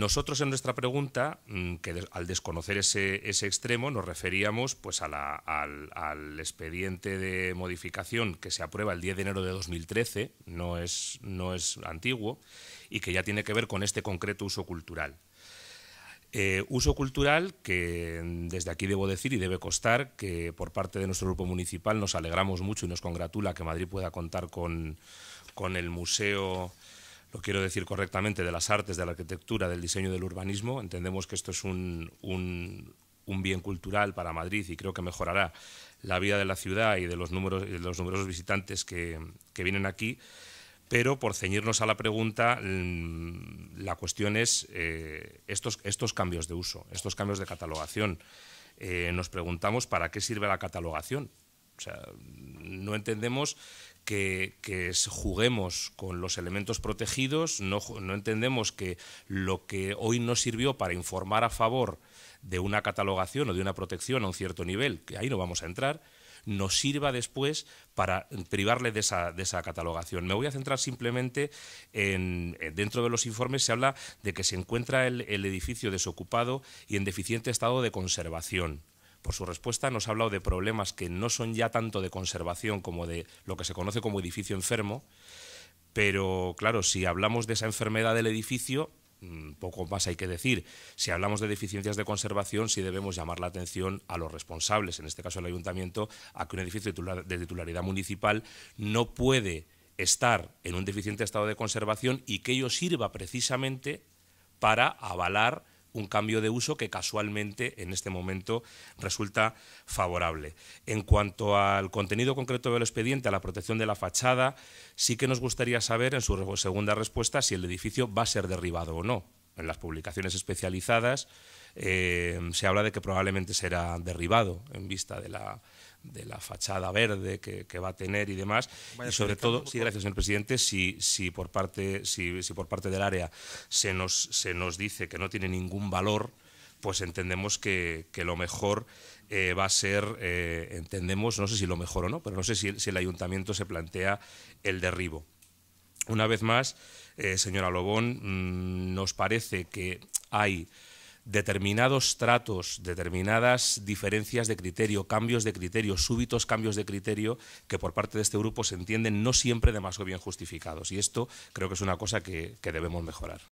Nosotros en nuestra pregunta, mm, que al desconocer ese, extremo, nos referíamos pues, al, expediente de modificación que se aprueba el 10 de enero de 2013, no es, no es antiguo, y que ya tiene que ver con este concreto uso cultural. Eh, uso cultural que mm, desde aquí debo decir y debe costar que por parte de nuestro grupo municipal nos alegramos mucho y nos congratula que Madrid pueda contar con, con el Museo lo quiero decir correctamente, de las artes, de la arquitectura, del diseño, del urbanismo. Entendemos que esto es un, bien cultural para Madrid y creo que mejorará la vida de la ciudad y de los, números, de los numerosos visitantes que, que vienen aquí. Pero por ceñirnos a la pregunta, mm, la cuestión es eh, estos, estos cambios de uso, estos cambios de catalogación. Eh, nos preguntamos para qué sirve la catalogación. O sea, no entendemos que, juguemos con los elementos protegidos, no, entendemos que lo que hoy nos sirvió para informar a favor de una catalogación o de una protección a un cierto nivel, que ahí no vamos a entrar, nos sirva después para privarle de esa, catalogación. Me voy a centrar simplemente en, dentro de los informes se habla de que se encuentra el edificio desocupado y en deficiente estado de conservación por su respuesta nos ha hablado de problemas que no son ya tanto de conservación como de lo que se conoce como edificio enfermo, pero claro, si hablamos de esa enfermedad del edificio, mm, poco más hay que decir. Si hablamos de deficiencias de conservación, sí debemos llamar la atención a los responsables, en este caso el ayuntamiento, a que un edificio de titularidad municipal no puede estar en un deficiente estado de conservación y que ello sirva precisamente para avalar un cambio de uso que casualmente en este momento resulta favorable. En cuanto al contenido concreto del expediente, a la protección de la fachada, sí que nos gustaría saber en su segunda respuesta si el edificio va a ser derribado o no en las publicaciones especializadas eh, se habla de que probablemente será derribado en vista de la, de la fachada verde que, va a tener y demás. y sobre todo, sí, gracias, señor presidente, si, si, por parte, si, si por parte del área se nos, se nos dice que no tiene ningún valor, pues entendemos que, lo mejor eh, va a ser, eh, entendemos, no sé si lo mejor o no, pero no sé si el ayuntamiento se plantea el derribo. Una vez más, eh, señora Lobón, mm, nos parece que hay determinados tratos, determinadas diferencias de criterio, cambios de criterio, súbitos cambios de criterio que por parte de este grupo se entienden no siempre demasiado bien justificados. Y esto creo que es una cosa que debemos mejorar.